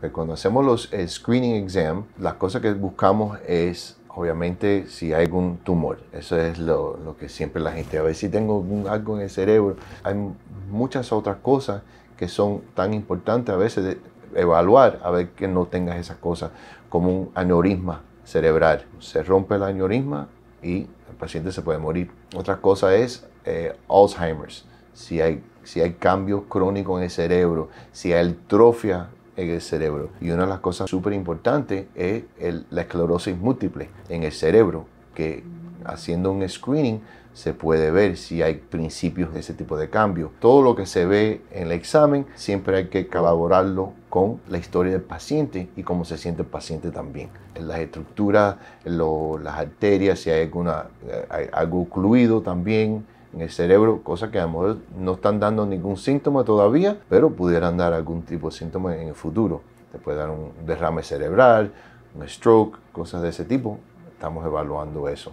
Pues cuando hacemos los eh, screening exam, la cosa que buscamos es obviamente si hay algún tumor. Eso es lo, que siempre la gente, a ver si tengo algo en el cerebro. Hay muchas otras cosas que son tan importantes a veces de evaluar, a ver que no tengas esas cosas, como un aneurisma cerebral. Se rompe el aneurisma y el paciente se puede morir. Otra cosa es eh, Alzheimer's. Si hay, si hay cambios crónicos en el cerebro, si hay atrofia en el cerebro. Y una de las cosas súper importantes es la esclerosis múltiple en el cerebro, que haciendo un screening se puede ver si hay principios de ese tipo de cambio. Todo lo que se ve en el examen siempre hay que colaborarlo con la historia del paciente y cómo se siente el paciente también. En las estructuras, las arterias, si hay alguna, eh, algo ocluido también, en el cerebro, cosas que a lo mejor no están dando ningún síntoma todavía, pero pudieran dar algún tipo de síntoma en el futuro. Te puede dar un derrame cerebral, un stroke, cosas de ese tipo. Estamos evaluando eso.